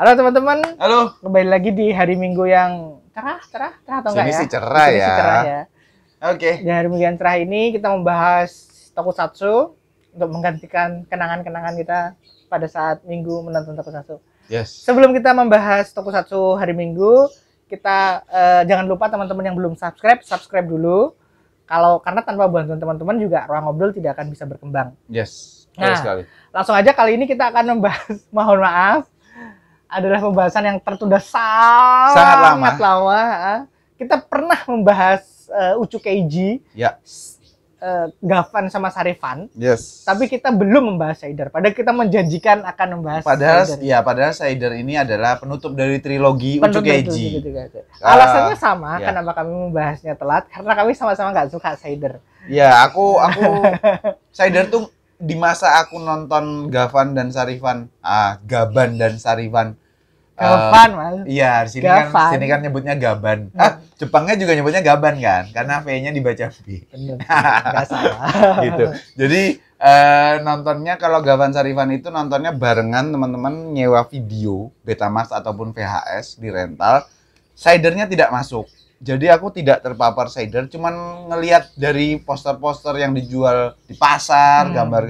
Halo teman-teman. Halo. Kembali lagi di hari Minggu yang cerah, cerah, cerah atau enggak ya? cerah ya. cerah ya. Oke. Okay. Di hari Minggu yang cerah ini kita membahas tokusatsu untuk menggantikan kenangan-kenangan kita pada saat Minggu menonton tokusatsu. Yes. Sebelum kita membahas tokusatsu hari Minggu, kita eh, jangan lupa teman-teman yang belum subscribe, subscribe dulu. Kalau karena tanpa bantuan teman-teman juga ruang ngobrol tidak akan bisa berkembang. Yes. Nah, sekali. langsung aja kali ini kita akan membahas mohon maaf adalah pembahasan yang tertunda sangat, sangat lama. lama. Ah. Kita pernah membahas uh, Ucu Keiji, ya. uh, eh, Gavan sama Sarifan. Yes. Tapi kita belum membahas Saider. Padahal kita menjanjikan akan membahas. Padahal, Saider. ya, padahal Saider ini adalah penutup dari trilogi penutup Ucu Keiji. Ah. Alasannya sama, ya. kenapa kami membahasnya telat? Karena kami sama-sama nggak suka Saider. Ya, aku, aku Saider tuh di masa aku nonton Gavan dan Sarifan, ah Gaban dan Sarifan Gavan, uh, eh, Iya, sini kan sini kan nyebutnya Gaban. Ah, Jepangnya juga nyebutnya Gaban kan? Karena V-nya dibaca V. Tidak salah. gitu. Jadi uh, nontonnya kalau Gaban Sarifan itu nontonnya barengan teman-teman nyewa video Betamax ataupun VHS di rental. Sidernya tidak masuk. Jadi aku tidak terpapar sider. cuman ngelihat dari poster-poster yang dijual di pasar, hmm. gambar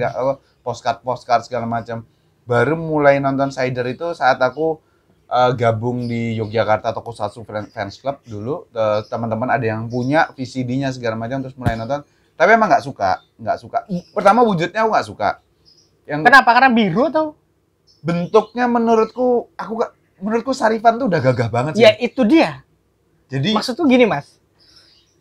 postcard-postcard segala macam. Baru mulai nonton sider itu saat aku uh, gabung di Yogyakarta atau satu Fans Club dulu eh, teman-teman ada yang punya VCD-nya segala macam terus mulai nonton tapi emang nggak suka nggak suka pertama wujudnya aku nggak suka yang kenapa karena biru atau bentuknya menurutku aku gak, menurutku Sarifan tuh udah gagah banget sih ya itu dia jadi maksud tuh gini mas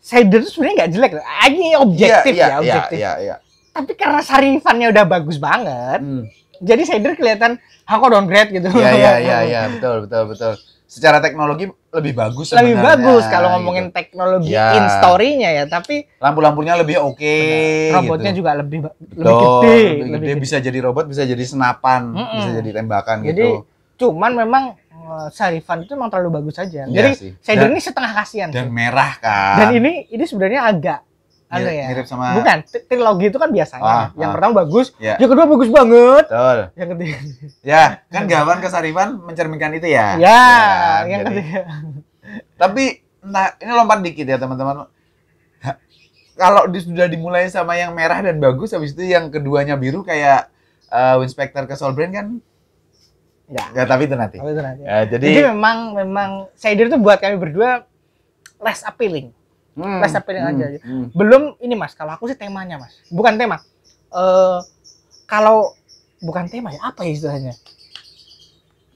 Sider tuh sebenarnya nggak jelek lagi objektif iya, iya ya, ya objektif iya, iya, iya. tapi karena Sarifannya udah bagus banget hmm jadi shader kelihatan aku downgrade gitu. Iya iya iya ya, betul betul betul. Secara teknologi lebih bagus sebenarnya. Lebih bagus kalau ngomongin gitu. teknologi ya. in story-nya ya, tapi lampu-lampunya lebih oke. Okay, Robotnya gitu. juga lebih lebih lebih gede, lebih, lebih gede. bisa jadi robot, bisa jadi senapan, mm -mm. bisa jadi tembakan jadi, gitu. Cuman memang eh, Sarifan itu memang terlalu bagus aja. Ya Jadi sih. Shader dan, ini setengah kasihan. Dan sih. merah kan. Dan ini ini sebenarnya agak ada ya? mirip sama bukan trilogi itu kan biasanya kan? ah, yang ah. pertama bagus ya. yang kedua bagus banget Betul. yang ketiga ya kan gawan kesarifan mencerminkan itu ya ya, ya yang Jadi. ketiga tapi nah ini lompat dikit ya teman-teman kalau sudah dimulai sama yang merah dan bagus habis itu yang keduanya biru kayak uh, eh, Inspector ke Solbrand kan Ya. Enggak, tapi itu nanti. Tapi itu nanti. Ya, jadi, jadi memang memang Cider itu buat kami berdua less appealing hmm. les hmm. aja hmm. belum ini mas kalau aku sih temanya mas bukan tema uh, kalau bukan tema ya apa ya istilahnya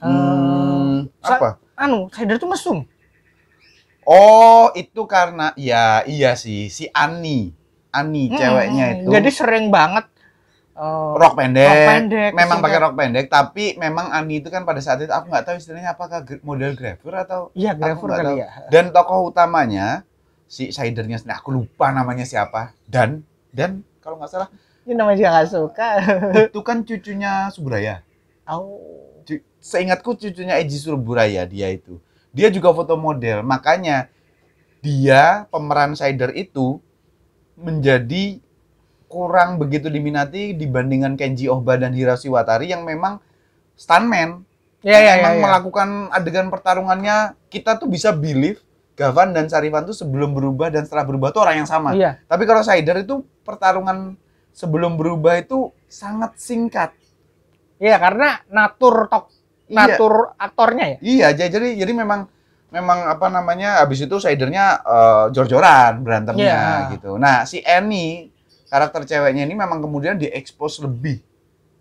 uh, apa anu cider itu mesum oh itu karena ya iya sih si Ani Ani hmm, ceweknya hmm, hmm. itu jadi sering banget Uh, eh, rok pendek. pendek. Memang pakai rok pendek, tapi memang Ani itu kan pada saat itu aku nggak tahu istilahnya apakah model grafur atau Iya, grafur kali tahu. ya. Dan tokoh utamanya si Shidernya nah aku lupa namanya siapa dan dan kalau nggak salah ini namanya juga nggak suka itu kan cucunya Suburaya oh seingatku cucunya Eji Suburaya dia itu dia juga foto model makanya dia pemeran Shider itu menjadi kurang begitu diminati dibandingkan Kenji Ohba dan Hiroshi Watari yang memang stuntman ya, ya, ya memang ya, ya. melakukan adegan pertarungannya kita tuh bisa believe Gavan dan Sarivan tuh sebelum berubah dan setelah berubah tuh orang yang sama. Iya. Tapi kalau Saider itu pertarungan sebelum berubah itu sangat singkat. Iya, karena natur tok iya. natur iya. aktornya ya. Iya, jadi jadi memang memang apa namanya habis itu Sidernya uh, eh, jor-joran berantemnya yeah. gitu. Nah, si Annie karakter ceweknya ini memang kemudian diekspos lebih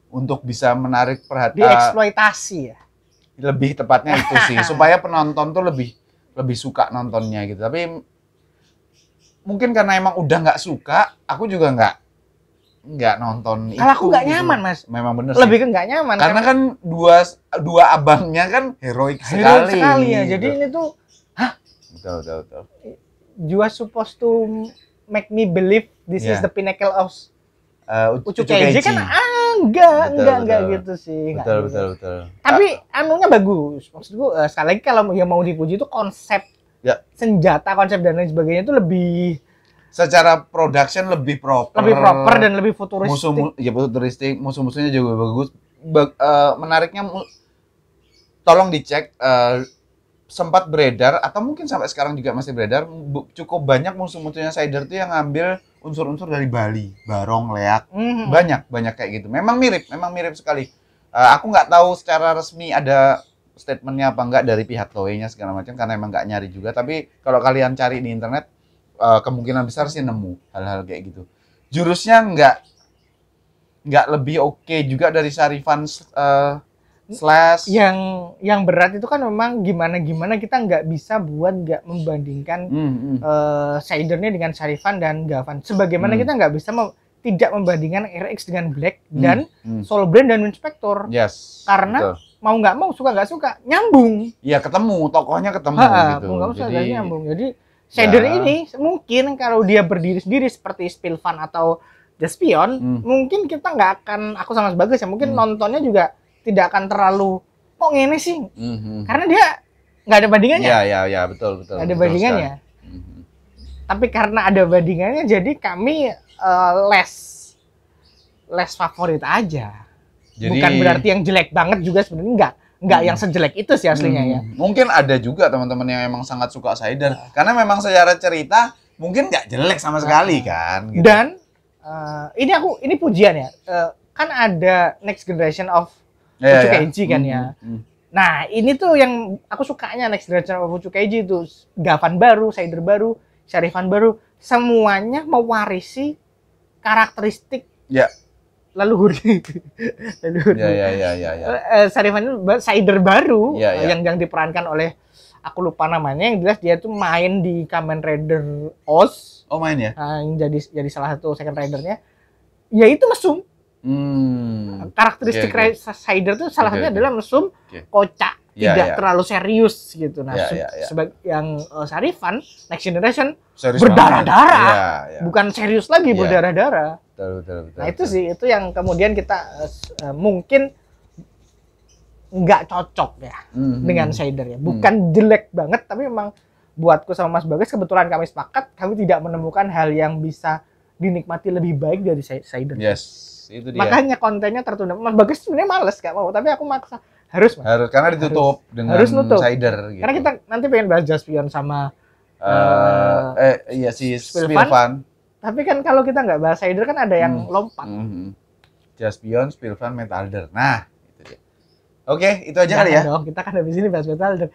untuk bisa menarik perhatian. Dieksploitasi eh, ya. Lebih tepatnya itu sih supaya penonton tuh lebih lebih suka nontonnya gitu tapi mungkin karena emang udah nggak suka aku juga nggak nggak nonton kalau aku nggak gitu. nyaman mas memang bener lebih sih. ke nggak nyaman karena kan dua dua abangnya kan heroik sekali heroik sekali ya gitu. jadi ini tuh hah betul betul betul juga supposed to make me believe this yeah. is ya. the pinnacle of uh, Ucu Ucu kan ah, enggak betul, enggak enggak gitu sih betul gitu. betul, betul tapi anunya bagus maksud gua uh, sekali lagi kalau yang mau dipuji itu konsep ya. senjata konsep dan lain sebagainya itu lebih secara production lebih proper lebih proper dan lebih futuristik musuh ya futuristik musuh-musuhnya juga bagus Be uh, menariknya tolong dicek uh, sempat beredar atau mungkin sampai sekarang juga masih beredar cukup banyak musuh-musuhnya Sider itu yang ngambil unsur-unsur dari Bali, Barong, Leak, mm-hmm. banyak banyak kayak gitu. Memang mirip, memang mirip sekali. Uh, aku nggak tahu secara resmi ada statementnya apa enggak dari pihak toei nya segala macam karena emang nggak nyari juga. Tapi kalau kalian cari di internet uh, kemungkinan besar sih nemu hal-hal kayak gitu. Jurusnya nggak nggak lebih oke okay juga dari Sarifan uh, eh, slash yang yang berat itu kan memang gimana gimana kita nggak bisa buat nggak membandingkan mm, hmm. Uh, hmm. eh, Sidernya dengan Sharifan dan Gavan sebagaimana hmm. kita nggak bisa mem tidak membandingkan RX dengan Black hmm, dan hmm, Soul Brand dan Inspector yes karena betul. mau nggak mau suka nggak suka nyambung iya ketemu tokohnya ketemu ha, gitu mau nggak mau jadi nyambung jadi ya. Shader ini mungkin kalau dia berdiri sendiri seperti Spilvan atau The hmm. mungkin kita nggak akan, aku sama sebagus ya, mungkin hmm. nontonnya juga tidak akan terlalu kok ini sih mm-hmm. karena dia nggak ada bandingannya ya ya ya betul betul gak ada betul bandingannya mm-hmm. tapi karena ada bandingannya jadi kami uh, eh, less less favorit aja jadi, bukan berarti yang jelek banget juga sebenarnya enggak nggak mm. yang sejelek itu sih aslinya mm. ya. Mungkin ada juga teman-teman yang memang sangat suka cider iya. karena memang secara cerita mungkin nggak jelek sama sekali nah. kan. Gitu. Dan uh, ini aku ini pujian ya. Uh, kan ada next generation of yeah, Fuchu yeah. Iya. kan ya. Mm-hmm. Nah, ini tuh yang aku sukanya Next Generation of Keiji itu Gavan baru, Saider baru, Sharifan baru, semuanya mewarisi karakteristik yeah. leluhur leluhur. Ya ya ya ya ya. Eh, Sharifan Saider baru yeah, yeah. yang yang diperankan oleh aku lupa namanya yang jelas dia tuh main di Kamen Rider Oz. Oh main ya? Ah, yang jadi jadi salah satu second ridernya. Ya itu mesum. Hmm. Karakteristik okay, okay. Sider itu salah satunya okay. adalah mesum okay. kocak, yeah, ya. tidak yeah. terlalu serius gitu. Nah, yeah, ya, yeah, yeah. sebagai yang uh, Sarifan Next Generation berdarah-darah, yeah, yeah. Ya. bukan serius lagi yeah. berdarah-darah. Betul, betul, betul, nah, itu sih itu yang kemudian kita uh, mungkin nggak cocok ya mm-hmm. dengan cider hmm. ya. Hmm. Bukan mm. jelek banget tapi memang buatku sama Mas Bagas kebetulan kami sepakat kami tidak menemukan hal yang bisa dinikmati lebih baik dari sider. Yes, itu dia. Makanya kontennya tertunda. Mas bagus. sebenarnya males gak mau, tapi aku maksa harus. Mas. Harus karena ditutup harus. dengan harus nutup. cider. Gitu. Karena kita nanti pengen bahas Jaspion sama uh, uh, eh iya si Spilvan. Tapi kan kalau kita nggak bahas cider kan ada yang hmm. lompat. Mm-hmm. Jaspion, Spilvan, Metalder. Nah, itu dia. Oke, itu aja kali ya. Dong, kita kan habis ini bahas Metalder.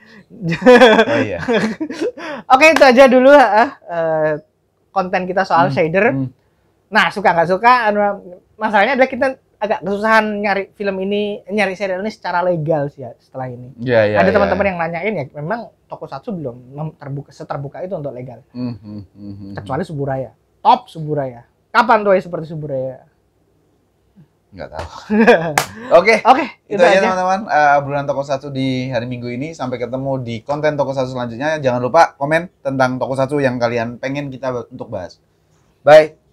oh iya. Oke, itu aja dulu uh, konten kita soal hmm. shader. Hmm. Nah, suka nggak suka, anu, masalahnya adalah kita agak kesusahan nyari film ini, nyari serial ini secara legal sih ya setelah ini. Yeah, yeah, Ada iya. teman-teman yeah. yang nanyain ya, memang toko satu belum terbuka seterbuka itu untuk legal. Mm -hmm, Kecuali Suburaya. Top Suburaya. Kapan tuh ya seperti Suburaya? Nggak tahu. Oke. Oke, okay, itu, itu aja teman-teman uh, toko satu di hari Minggu ini sampai ketemu di konten toko satu selanjutnya. Jangan lupa komen tentang toko satu yang kalian pengen kita untuk bahas. Bye.